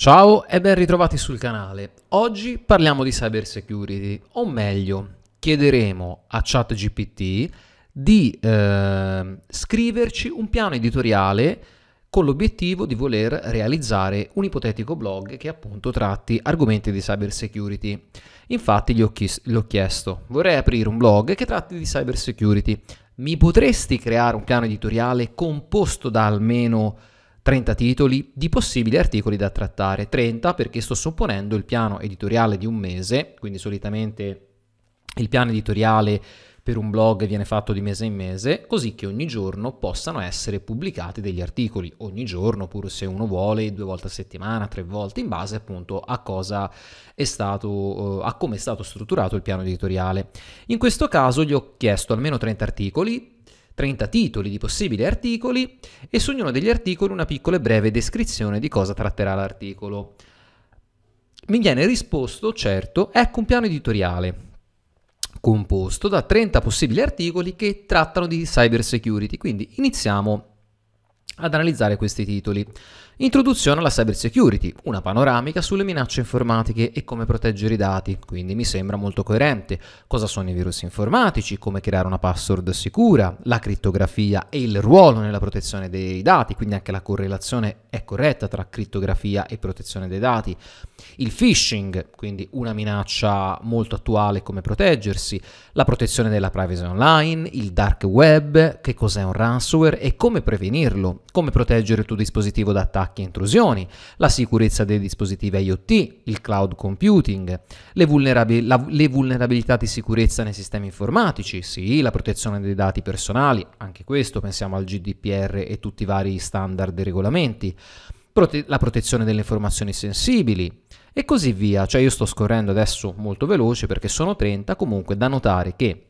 Ciao e ben ritrovati sul canale. Oggi parliamo di cyber security, o meglio, chiederemo a ChatGPT di eh, scriverci un piano editoriale con l'obiettivo di voler realizzare un ipotetico blog che appunto tratti argomenti di cyber security. Infatti gli ho, chies- gli ho chiesto, vorrei aprire un blog che tratti di cyber security. Mi potresti creare un piano editoriale composto da almeno 30 titoli di possibili articoli da trattare, 30 perché sto supponendo il piano editoriale di un mese, quindi solitamente il piano editoriale per un blog viene fatto di mese in mese, così che ogni giorno possano essere pubblicati degli articoli, ogni giorno, pur se uno vuole, due volte a settimana, tre volte, in base appunto a cosa è stato, eh, a come è stato strutturato il piano editoriale. In questo caso gli ho chiesto almeno 30 articoli, 30 titoli di possibili articoli e su ognuno degli articoli una piccola e breve descrizione di cosa tratterà l'articolo. Mi viene risposto, certo, ecco un piano editoriale composto da 30 possibili articoli che trattano di cyber security, quindi iniziamo ad analizzare questi titoli. Introduzione alla cyber security, una panoramica sulle minacce informatiche e come proteggere i dati, quindi mi sembra molto coerente. Cosa sono i virus informatici, come creare una password sicura, la crittografia e il ruolo nella protezione dei dati, quindi anche la correlazione è corretta tra crittografia e protezione dei dati. Il phishing, quindi una minaccia molto attuale, come proteggersi, la protezione della privacy online, il dark web, che cos'è un ransomware e come prevenirlo come proteggere il tuo dispositivo da attacchi e intrusioni, la sicurezza dei dispositivi IoT, il cloud computing, le, vulnerabil- la, le, vulnerabilità di sicurezza nei sistemi informatici, sì, la protezione dei dati personali, anche questo pensiamo al GDPR e tutti i vari standard e regolamenti, prote- la protezione delle informazioni sensibili e così via. Cioè io sto scorrendo adesso molto veloce perché sono 30, comunque da notare che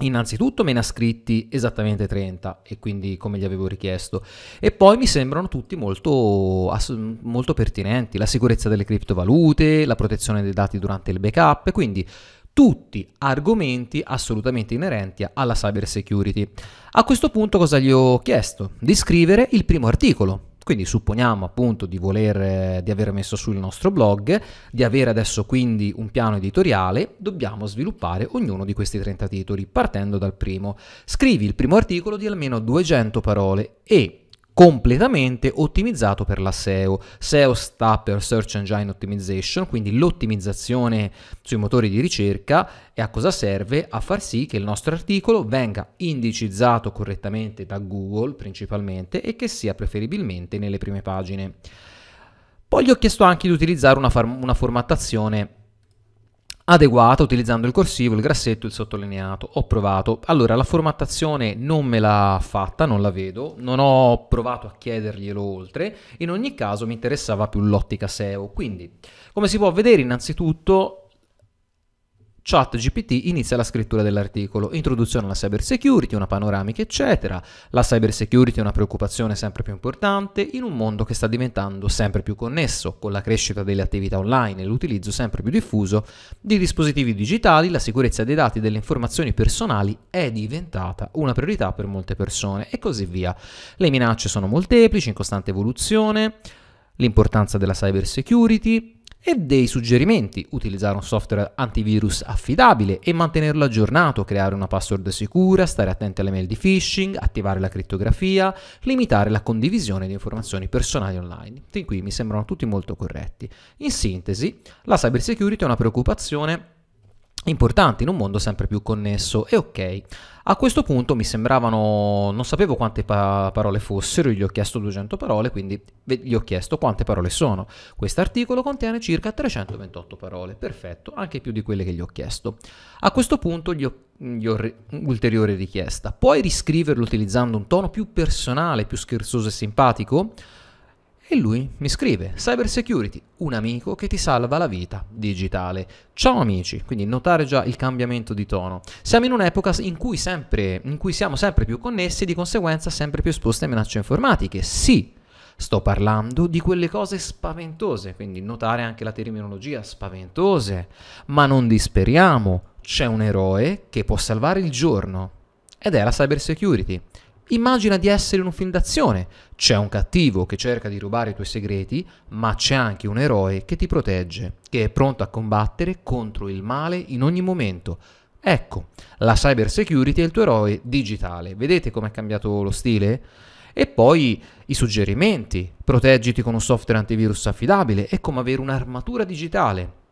Innanzitutto me ne ha scritti esattamente 30 e quindi come gli avevo richiesto e poi mi sembrano tutti molto, molto pertinenti, la sicurezza delle criptovalute, la protezione dei dati durante il backup, quindi tutti argomenti assolutamente inerenti alla cyber security. A questo punto cosa gli ho chiesto? Di scrivere il primo articolo, quindi supponiamo appunto di, voler, di aver messo su il nostro blog, di avere adesso quindi un piano editoriale, dobbiamo sviluppare ognuno di questi 30 titoli partendo dal primo. Scrivi il primo articolo di almeno 200 parole e completamente ottimizzato per la SEO. SEO sta per Search Engine Optimization, quindi l'ottimizzazione sui motori di ricerca e a cosa serve? A far sì che il nostro articolo venga indicizzato correttamente da Google principalmente e che sia preferibilmente nelle prime pagine. Poi gli ho chiesto anche di utilizzare una, una formattazione adeguata utilizzando il corsivo, il grassetto il sottolineato. Ho provato. Allora, la formattazione non me l'ha fatta, non la vedo, non ho provato a chiederglielo oltre. In ogni caso mi interessava più l'ottica SEO. Quindi, come si può vedere, innanzitutto ChatGPT inizia la scrittura dell'articolo, introduzione alla cyber security, una panoramica, eccetera. La cyber security è una preoccupazione sempre più importante in un mondo che sta diventando sempre più connesso, con la crescita delle attività online e l'utilizzo sempre più diffuso di dispositivi digitali, la sicurezza dei dati e delle informazioni personali è diventata una priorità per molte persone e così via. Le minacce sono molteplici, in costante evoluzione, l'importanza della cyber security, e dei suggerimenti, utilizzare un software antivirus affidabile e mantenerlo aggiornato, creare una password sicura, stare attenti alle mail di phishing, attivare la criptografia, limitare la condivisione di informazioni personali online. Fin qui mi sembrano tutti molto corretti. In sintesi, la cybersecurity è una preoccupazione importanti in un mondo sempre più connesso e ok. A questo punto mi sembravano, non sapevo quante pa- parole fossero, gli ho chiesto 200 parole, quindi gli ho chiesto quante parole sono. Quest'articolo contiene circa 328 parole, perfetto, anche più di quelle che gli ho chiesto. A questo punto gli ho, gli ho re- ulteriore richiesta, puoi riscriverlo utilizzando un tono più personale, più scherzoso e simpatico? E lui mi scrive, Cyber Security, un amico che ti salva la vita digitale. Ciao amici, quindi notare già il cambiamento di tono. Siamo in un'epoca in cui, sempre, in cui siamo sempre più connessi e di conseguenza sempre più esposti a minacce informatiche. Sì, sto parlando di quelle cose spaventose, quindi notare anche la terminologia spaventose, ma non disperiamo, c'è un eroe che può salvare il giorno ed è la cyber security. Immagina di essere in un film d'azione. C'è un cattivo che cerca di rubare i tuoi segreti, ma c'è anche un eroe che ti protegge, che è pronto a combattere contro il male in ogni momento. Ecco, la cyber security è il tuo eroe digitale. Vedete com'è cambiato lo stile? E poi i suggerimenti, proteggiti con un software antivirus affidabile, è come avere un'armatura digitale.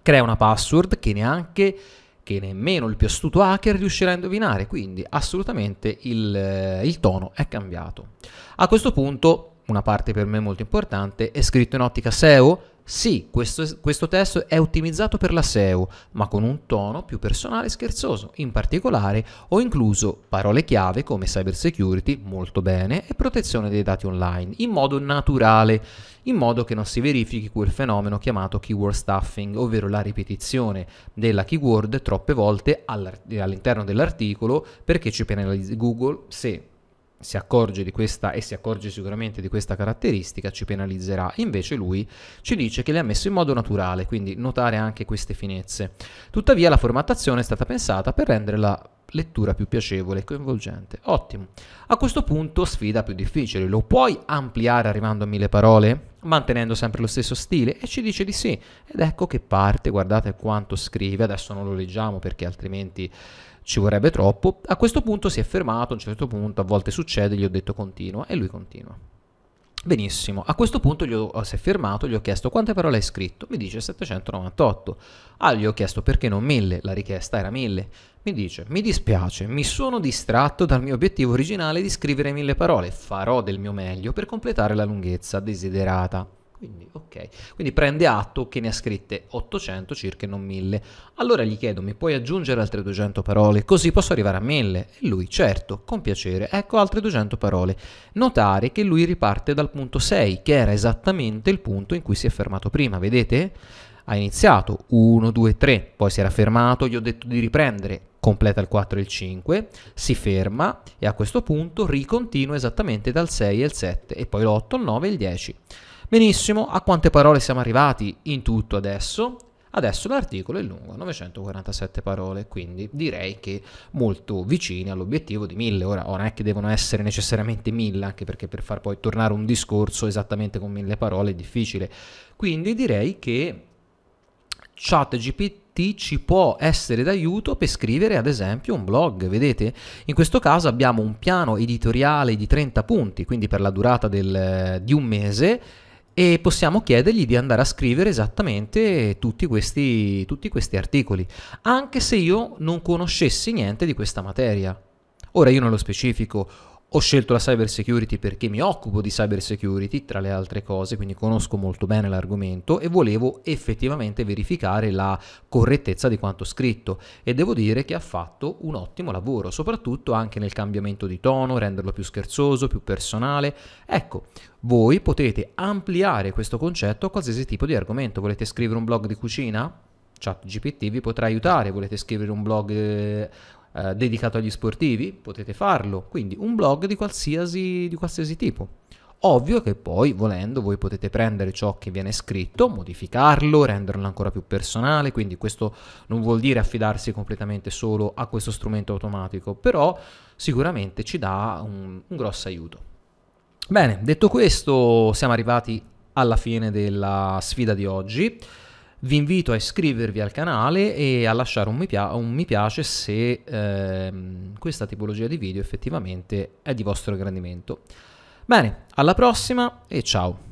Crea una password che neanche che nemmeno il più astuto hacker riuscirà a indovinare, quindi assolutamente il, eh, il tono è cambiato. A questo punto, una parte per me molto importante, è scritto in ottica SEO, sì, questo, questo, testo è ottimizzato per la SEO, ma con un tono più personale e scherzoso. In particolare ho incluso parole chiave come cybersecurity, molto bene, e protezione dei dati online, in modo naturale, in modo che non si verifichi quel fenomeno chiamato keyword stuffing, ovvero la ripetizione della keyword troppe volte all'interno dell'articolo perché ci penalizza Google se si accorge di questa e si accorge sicuramente di questa caratteristica, ci penalizzerà. Invece lui ci dice che le ha messo in modo naturale, quindi notare anche queste finezze. Tuttavia la formattazione è stata pensata per renderla lettura più piacevole e coinvolgente. Ottimo. A questo punto sfida più difficile, lo puoi ampliare arrivando a mille parole, mantenendo sempre lo stesso stile? E ci dice di sì. Ed ecco che parte, guardate quanto scrive, adesso non lo leggiamo perché altrimenti ci vorrebbe troppo. A questo punto si è fermato, a un certo punto a volte succede, gli ho detto continua e lui continua. Benissimo, a questo punto gli ho, eh, si è fermato, gli ho chiesto quante parole hai scritto, mi dice 798. Ah, gli ho chiesto perché non 1000, la richiesta era 1000. Mi dice, mi dispiace, mi sono distratto dal mio obiettivo originale di scrivere 1000 parole, farò del mio meglio per completare la lunghezza desiderata. Quindi, ok. Quindi prende atto che ne ha scritte 800 circa, non 1000. Allora gli chiedo, mi puoi aggiungere altre 200 parole? Così posso arrivare a 1000. E lui, certo, con piacere. Ecco altre 200 parole. Notare che lui riparte dal punto 6, che era esattamente il punto in cui si è fermato prima, vedete? ha iniziato 1, 2, 3, poi si era fermato, gli ho detto di riprendere, completa il 4 e il 5, si ferma e a questo punto ricontinua esattamente dal 6 e il 7 e poi l'8, il 9 e il 10. Benissimo, a quante parole siamo arrivati in tutto adesso? Adesso l'articolo è lungo, 947 parole, quindi direi che molto vicini all'obiettivo di 1000. Ora, non è che devono essere necessariamente 1000, anche perché per far poi tornare un discorso esattamente con 1000 parole è difficile. Quindi direi che ChatGPT ci può essere d'aiuto per scrivere ad esempio un blog, vedete? In questo caso abbiamo un piano editoriale di 30 punti, quindi per la durata del, di un mese e possiamo chiedergli di andare a scrivere esattamente tutti questi, tutti questi articoli, anche se io non conoscessi niente di questa materia. Ora io nello specifico, ho scelto la cyber security perché mi occupo di cyber security, tra le altre cose, quindi conosco molto bene l'argomento e volevo effettivamente verificare la correttezza di quanto scritto e devo dire che ha fatto un ottimo lavoro, soprattutto anche nel cambiamento di tono, renderlo più scherzoso, più personale. Ecco, voi potete ampliare questo concetto a qualsiasi tipo di argomento. Volete scrivere un blog di cucina? ChatGPT vi potrà aiutare. Volete scrivere un blog... Eh, eh, dedicato agli sportivi, potete farlo, quindi un blog di qualsiasi, di qualsiasi tipo. Ovvio che poi, volendo, voi potete prendere ciò che viene scritto, modificarlo, renderlo ancora più personale, quindi questo non vuol dire affidarsi completamente solo a questo strumento automatico, però sicuramente ci dà un, un grosso aiuto. Bene, detto questo, siamo arrivati alla fine della sfida di oggi. Vi invito a iscrivervi al canale e a lasciare un mi, pia- un mi piace se ehm, questa tipologia di video effettivamente è di vostro gradimento. Bene, alla prossima e ciao!